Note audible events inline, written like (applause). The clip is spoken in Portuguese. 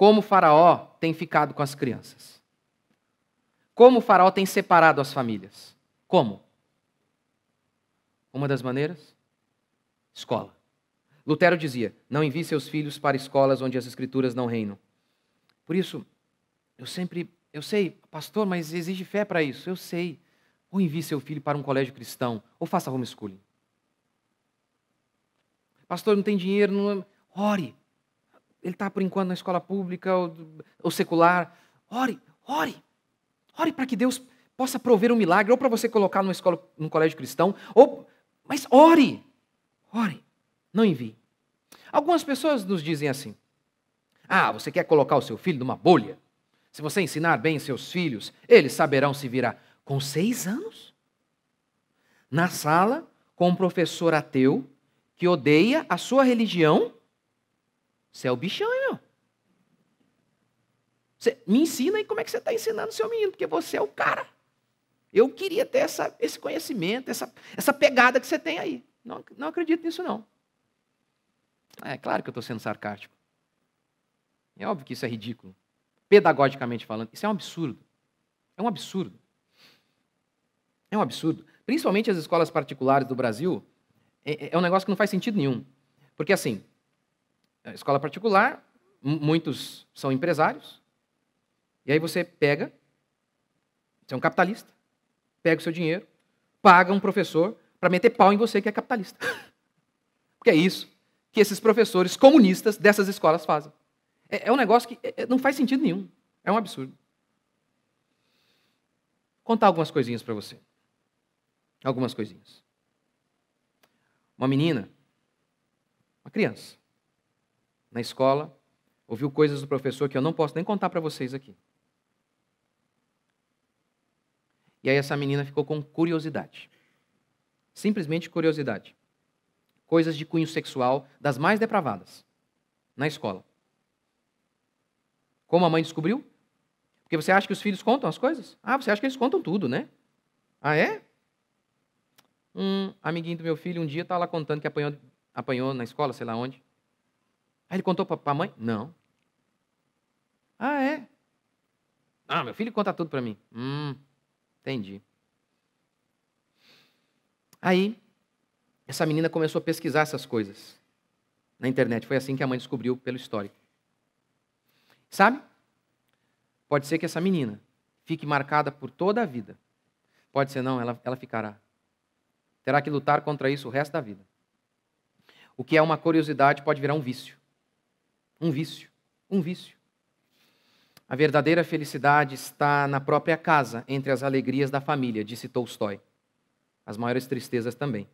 Como o Faraó tem ficado com as crianças? Como o Faraó tem separado as famílias? Como? Uma das maneiras? Escola. Lutero dizia: Não envie seus filhos para escolas onde as escrituras não reinam. Por isso, eu sempre, eu sei, pastor, mas exige fé para isso. Eu sei. Ou envie seu filho para um colégio cristão, ou faça homeschooling. Pastor, não tem dinheiro, não... É, ore ele está por enquanto na escola pública ou, ou secular. Ore, ore. Ore para que Deus possa prover um milagre, ou para você colocar numa escola, num colégio cristão, ou. Mas ore, ore, não envie. Algumas pessoas nos dizem assim: ah, você quer colocar o seu filho numa bolha? Se você ensinar bem seus filhos, eles saberão se virar. Com seis anos? Na sala, com um professor ateu que odeia a sua religião você é o bichão, hein, meu? Você, me ensina aí como é que você está ensinando o seu menino, porque você é o cara. Eu queria ter essa, esse conhecimento, essa, essa pegada que você tem aí. Não, não acredito nisso, não. É claro que eu estou sendo sarcástico. É óbvio que isso é ridículo. Pedagogicamente falando, isso é um absurdo. É um absurdo. É um absurdo. Principalmente as escolas particulares do Brasil, é, é, é um negócio que não faz sentido nenhum. Porque, assim, é, escola particular, muitos são empresários. E aí você pega, você é um capitalista, pega o seu dinheiro, paga um professor para meter pau em você que é capitalista. (laughs) Porque é isso que esses professores comunistas dessas escolas fazem. É, é um negócio que é, é não faz sentido nenhum. É um absurdo. Vou contar algumas coisinhas para você. Algumas coisinhas. Uma menina, uma criança, na escola, ouviu coisas do professor que eu não posso nem contar para vocês aqui. E aí essa menina ficou com curiosidade. Simplesmente curiosidade. Coisas de cunho sexual das mais depravadas na escola. Como a mãe descobriu? Porque você acha que os filhos contam as coisas? Ah, você acha que eles contam tudo, né? Ah, é? Um amiguinho do meu filho um dia estava tá lá contando que apanhou, apanhou na escola, sei lá onde. Aí ele contou para a mãe? Não. Ah, é? Ah, meu filho conta tudo para mim. Hum, entendi. Aí, essa menina começou a pesquisar essas coisas na internet. Foi assim que a mãe descobriu pelo histórico. Sabe? Pode ser que essa menina fique marcada por toda a vida. Pode ser não, ela, ela ficará. Terá que lutar contra isso o resto da vida. O que é uma curiosidade pode virar um vício. Um vício. Um vício. A verdadeira felicidade está na própria casa, entre as alegrias da família, disse Tolstói. As maiores tristezas também.